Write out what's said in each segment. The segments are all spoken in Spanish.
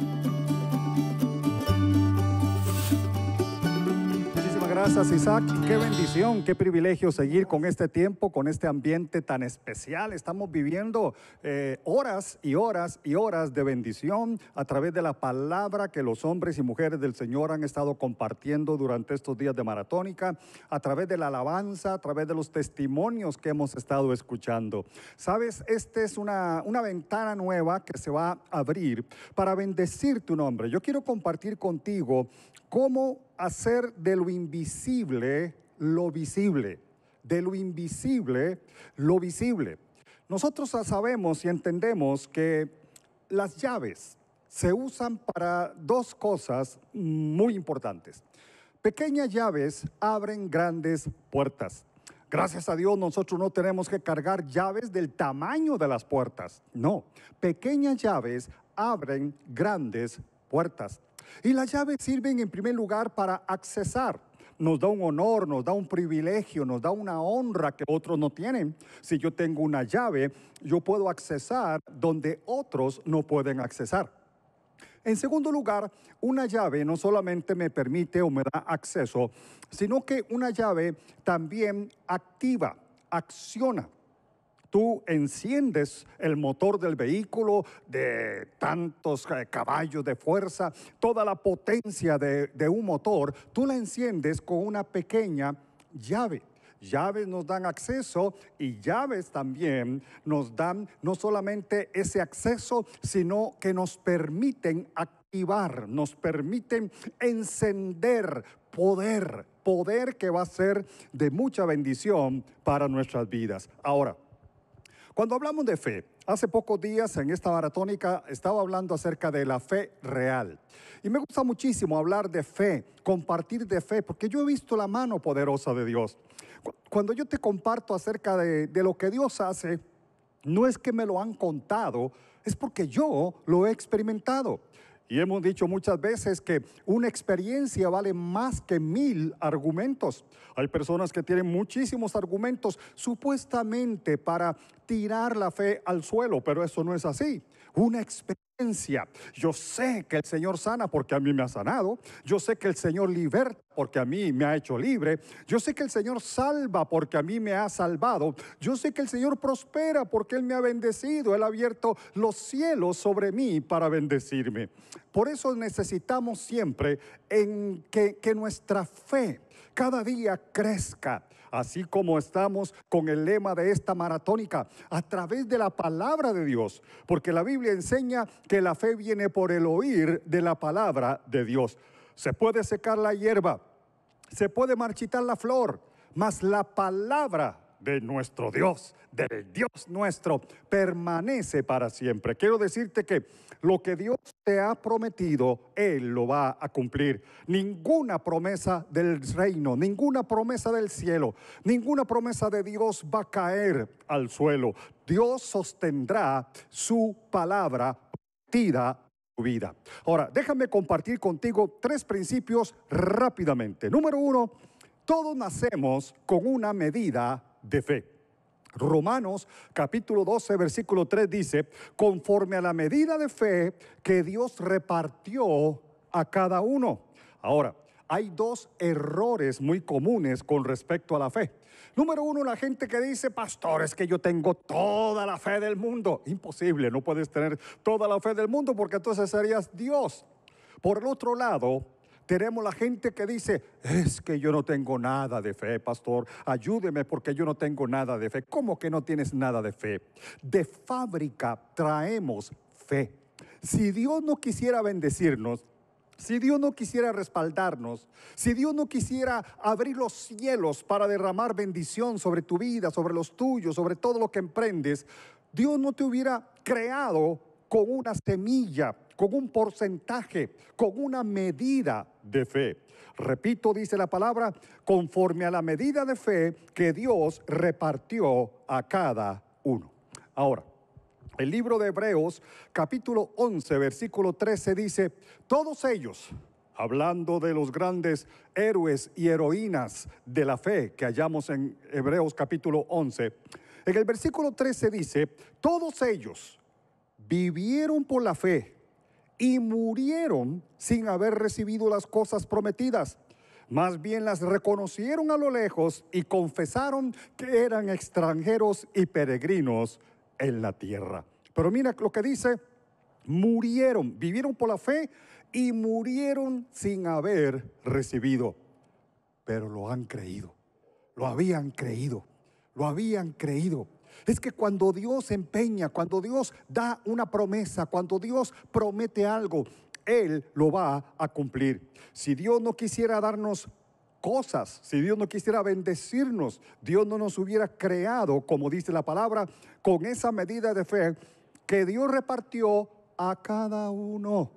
Thank you. gracias Isaac. Qué bendición, qué privilegio seguir con este tiempo, con este ambiente tan especial. Estamos viviendo eh, horas y horas y horas de bendición a través de la palabra que los hombres y mujeres del Señor han estado compartiendo durante estos días de maratónica, a través de la alabanza, a través de los testimonios que hemos estado escuchando. Sabes, esta es una, una ventana nueva que se va a abrir para bendecir tu nombre. Yo quiero compartir contigo cómo hacer de lo invisible lo visible, de lo invisible lo visible. Nosotros sabemos y entendemos que las llaves se usan para dos cosas muy importantes. Pequeñas llaves abren grandes puertas. Gracias a Dios nosotros no tenemos que cargar llaves del tamaño de las puertas. No, pequeñas llaves abren grandes puertas. Y las llaves sirven en primer lugar para accesar. Nos da un honor, nos da un privilegio, nos da una honra que otros no tienen. Si yo tengo una llave, yo puedo accesar donde otros no pueden accesar. En segundo lugar, una llave no solamente me permite o me da acceso, sino que una llave también activa, acciona Tú enciendes el motor del vehículo de tantos eh, caballos de fuerza, toda la potencia de, un motor, tú la enciendes con una pequeña llave llaves nos dan acceso y llaves también nos dan no solamente ese acceso, sino que nos permiten activar, nos permiten encender poder, poder que va a ser de mucha bendición para nuestras vidas. Ahora, cuando hablamos de fe, hace pocos días en esta maratónica estaba hablando acerca de la fe real. Y me gusta muchísimo hablar de fe, compartir de fe, porque yo he visto la mano poderosa de Dios. Cuando yo te comparto acerca de, de lo que Dios hace, no es que me lo han contado, es porque yo lo he experimentado. Y hemos dicho muchas veces que una experiencia vale más que mil argumentos. Hay personas que tienen muchísimos argumentos supuestamente para tirar la fe al suelo, pero eso no es así. Una yo sé que el Señor sana porque a mí me ha sanado. Yo sé que el Señor liberta porque a mí me ha hecho libre. Yo sé que el Señor salva porque a mí me ha salvado. Yo sé que el Señor prospera porque Él me ha bendecido. Él ha abierto los cielos sobre mí para bendecirme. Por eso necesitamos siempre en que, que nuestra fe cada día crezca así como estamos con el lema de esta maratónica, a través de la palabra de Dios, porque la Biblia enseña que la fe viene por el oír de la palabra de Dios. Se puede secar la hierba, se puede marchitar la flor, mas la palabra de nuestro Dios, del Dios nuestro, permanece para siempre. Quiero decirte que lo que Dios te ha prometido, Él lo va a cumplir. Ninguna promesa del reino, ninguna promesa del cielo, ninguna promesa de Dios va a caer al suelo. Dios sostendrá su palabra prometida vida. Ahora, déjame compartir contigo tres principios rápidamente. Número uno, todos nacemos con una medida de fe. Romanos capítulo 12, versículo 3 dice, conforme a la medida de fe que Dios repartió a cada uno. Ahora, hay dos errores muy comunes con respecto a la fe. Número uno, la gente que dice, pastor, es que yo tengo toda la fe del mundo. Imposible, no puedes tener toda la fe del mundo porque entonces serías Dios. Por el otro lado, tenemos la gente que dice, es que yo no tengo nada de fe, pastor, ayúdeme porque yo no tengo nada de fe. ¿Cómo que no tienes nada de fe? De fábrica traemos fe. Si Dios no quisiera bendecirnos, si Dios no quisiera respaldarnos, si Dios no quisiera abrir los cielos para derramar bendición sobre tu vida, sobre los tuyos, sobre todo lo que emprendes, Dios no te hubiera creado con una semilla con un porcentaje, con una medida de fe. Repito, dice la palabra, conforme a la medida de fe que Dios repartió a cada uno. Ahora, el libro de Hebreos, capítulo 11, versículo 13 dice, todos ellos, hablando de los grandes héroes y heroínas de la fe que hallamos en Hebreos capítulo 11, en el versículo 13 dice, todos ellos vivieron por la fe y murieron sin haber recibido las cosas prometidas. Más bien las reconocieron a lo lejos y confesaron que eran extranjeros y peregrinos en la tierra. Pero mira lo que dice, murieron, vivieron por la fe y murieron sin haber recibido. Pero lo han creído, lo habían creído, lo habían creído. Es que cuando Dios empeña, cuando Dios da una promesa, cuando Dios promete algo, Él lo va a cumplir. Si Dios no quisiera darnos cosas, si Dios no quisiera bendecirnos, Dios no nos hubiera creado, como dice la palabra, con esa medida de fe que Dios repartió a cada uno.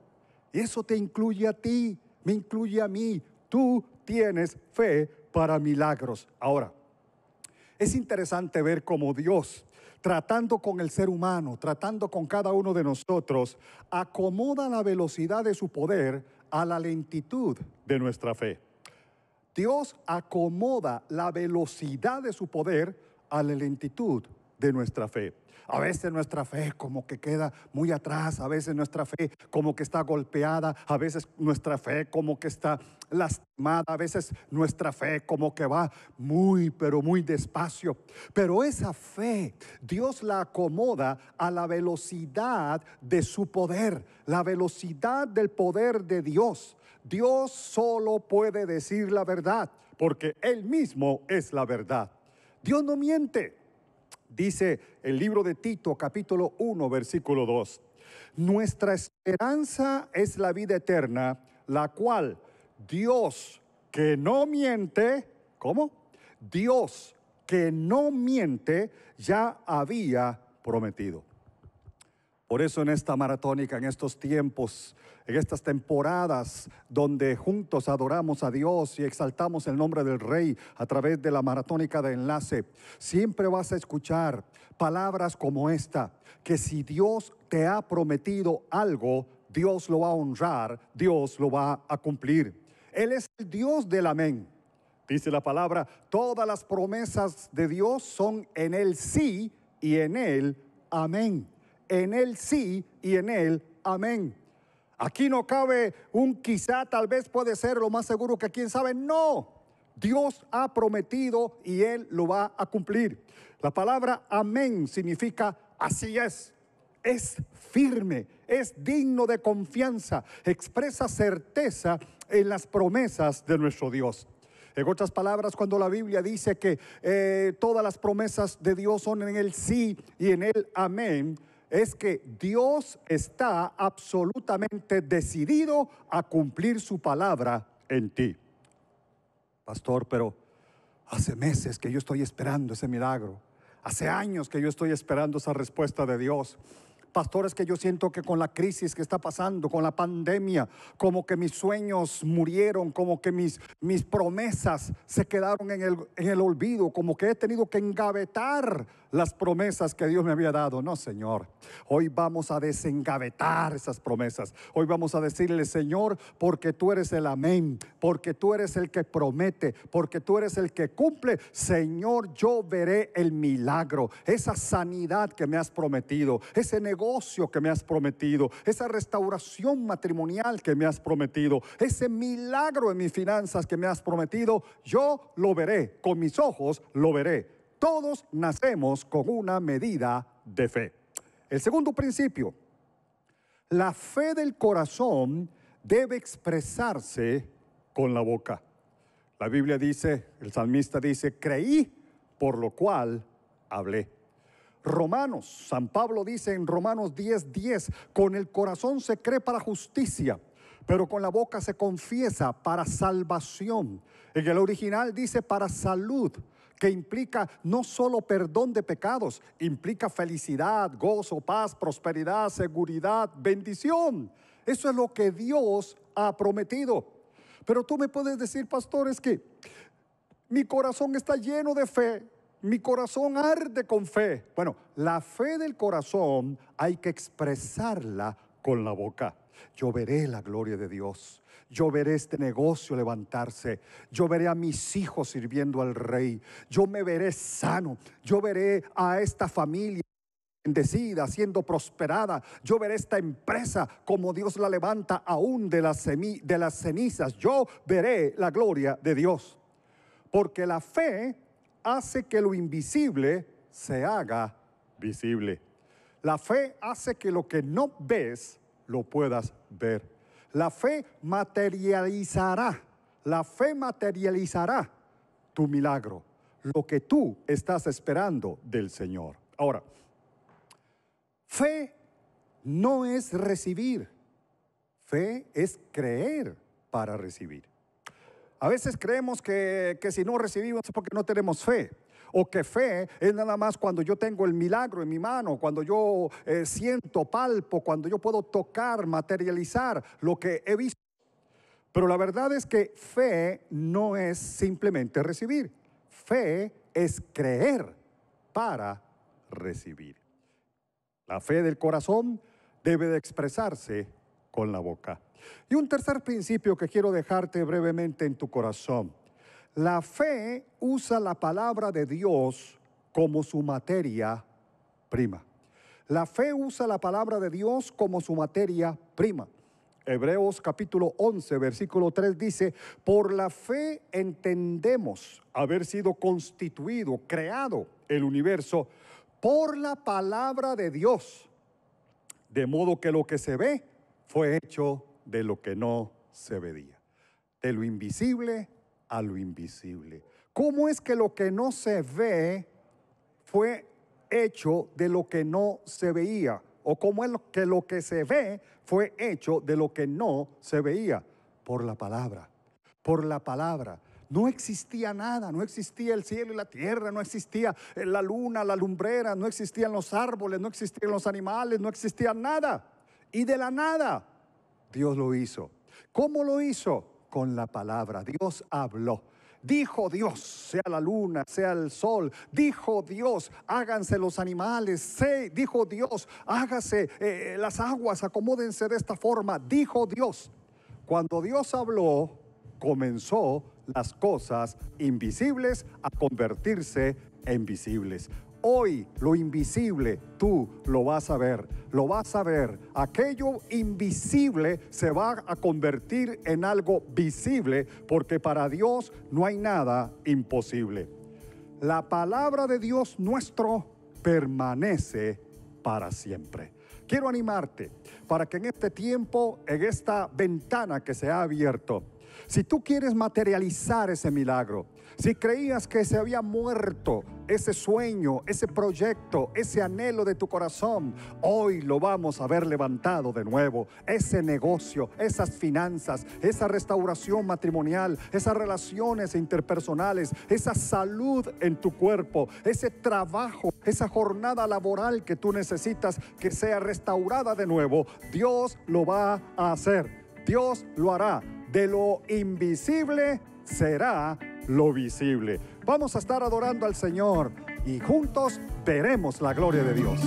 Y eso te incluye a ti, me incluye a mí. Tú tienes fe para milagros. Ahora, es interesante ver cómo Dios, tratando con el ser humano, tratando con cada uno de nosotros, acomoda la velocidad de su poder a la lentitud de nuestra fe. Dios acomoda la velocidad de su poder a la lentitud de nuestra fe. A veces nuestra fe como que queda muy atrás, a veces nuestra fe como que está golpeada, a veces nuestra fe como que está lastimada, a veces nuestra fe como que va muy, pero muy despacio. Pero esa fe Dios la acomoda a la velocidad de su poder, la velocidad del poder de Dios. Dios solo puede decir la verdad, porque Él mismo es la verdad. Dios no miente. Dice el libro de Tito capítulo 1 versículo 2. Nuestra esperanza es la vida eterna, la cual Dios que no miente, ¿cómo? Dios que no miente ya había prometido. Por eso en esta maratónica, en estos tiempos, en estas temporadas donde juntos adoramos a Dios y exaltamos el nombre del Rey a través de la maratónica de enlace, siempre vas a escuchar palabras como esta, que si Dios te ha prometido algo, Dios lo va a honrar, Dios lo va a cumplir. Él es el Dios del amén. Dice la palabra, todas las promesas de Dios son en el sí y en él, amén en él sí y en él amén. Aquí no cabe un quizá, tal vez puede ser lo más seguro que quién sabe. No, Dios ha prometido y él lo va a cumplir. La palabra amén significa así es. Es firme, es digno de confianza, expresa certeza en las promesas de nuestro Dios. En otras palabras, cuando la Biblia dice que eh, todas las promesas de Dios son en el sí y en el amén, es que Dios está absolutamente decidido a cumplir su palabra en ti. Pastor, pero hace meses que yo estoy esperando ese milagro. Hace años que yo estoy esperando esa respuesta de Dios. Pastores que yo siento que con la crisis que está pasando, con la pandemia, como que mis sueños murieron, como que mis, mis promesas se quedaron en el, en el olvido, como que he tenido que engavetar las promesas que Dios me había dado. No, Señor. Hoy vamos a desengavetar esas promesas. Hoy vamos a decirle, Señor, porque tú eres el amén, porque tú eres el que promete, porque tú eres el que cumple. Señor, yo veré el milagro, esa sanidad que me has prometido, ese negocio que me has prometido, esa restauración matrimonial que me has prometido, ese milagro en mis finanzas que me has prometido. Yo lo veré, con mis ojos lo veré todos nacemos con una medida de fe. El segundo principio, la fe del corazón debe expresarse con la boca. La Biblia dice, el salmista dice, creí, por lo cual hablé. Romanos, San Pablo dice en Romanos 10, 10, con el corazón se cree para justicia, pero con la boca se confiesa para salvación. En el original dice para salud, que implica no solo perdón de pecados, implica felicidad, gozo, paz, prosperidad, seguridad, bendición. Eso es lo que Dios ha prometido. Pero tú me puedes decir, pastor, es que mi corazón está lleno de fe, mi corazón arde con fe. Bueno, la fe del corazón hay que expresarla con la boca. Yo veré la gloria de Dios. Yo veré este negocio levantarse. Yo veré a mis hijos sirviendo al rey. Yo me veré sano. Yo veré a esta familia bendecida, siendo prosperada. Yo veré esta empresa como Dios la levanta aún de las, de las cenizas. Yo veré la gloria de Dios. Porque la fe hace que lo invisible se haga visible. La fe hace que lo que no ves lo puedas ver. La fe materializará, la fe materializará tu milagro, lo que tú estás esperando del Señor. Ahora, fe no es recibir, fe es creer para recibir. A veces creemos que, si no recibimos es porque no tenemos fe o que fe es nada más cuando yo tengo el milagro en mi mano, cuando yo eh, siento, palpo, cuando yo puedo tocar, materializar lo que he visto. Pero la verdad es que fe no es simplemente recibir, fe es creer para recibir. La fe del corazón debe de expresarse con la boca. Y un tercer principio que quiero dejarte brevemente en tu corazón la fe usa la palabra de Dios como su materia prima. La fe usa la palabra de Dios como su materia prima. Hebreos capítulo 11, versículo 3 dice, por la fe entendemos haber sido constituido, creado el universo por la palabra de Dios, de modo que lo que se ve fue hecho de lo que no se veía, de lo invisible a lo invisible. ¿Cómo es que lo que no se ve fue hecho de lo que no se veía? ¿O cómo es que lo que se ve fue hecho de lo que no se veía? Por la palabra, por la palabra. No existía nada, no existía el cielo y la tierra, no existía eh, la luna, la lumbrera, no existían los árboles, no existían los animales, no existía nada. Y de la nada, Dios lo hizo. ¿Cómo lo hizo? con la palabra. Dios habló. Dijo Dios, sea la luna, sea el sol. Dijo Dios, háganse los animales. dijo Dios, hágase eh, las aguas, acomódense de esta forma. Dijo Dios. Cuando Dios habló, comenzó las cosas invisibles a convertirse en visibles. Hoy lo invisible tú lo vas a ver, lo vas a ver. Aquello invisible se va a convertir en algo visible porque para Dios no hay nada imposible. La palabra de Dios nuestro permanece para siempre. Quiero animarte para que en este tiempo, en esta ventana que se ha abierto, si tú quieres materializar ese milagro, si creías que se había muerto ese sueño, ese proyecto, ese anhelo de tu corazón, hoy lo vamos a ver levantado de nuevo. Ese negocio, esas finanzas, esa restauración matrimonial, esas relaciones interpersonales, esa salud en tu cuerpo, ese trabajo, esa jornada laboral que tú necesitas que sea restaurada de nuevo. Dios lo va a hacer. Dios lo hará. De lo invisible será lo visible. Vamos a estar adorando al Señor y juntos veremos la gloria de Dios.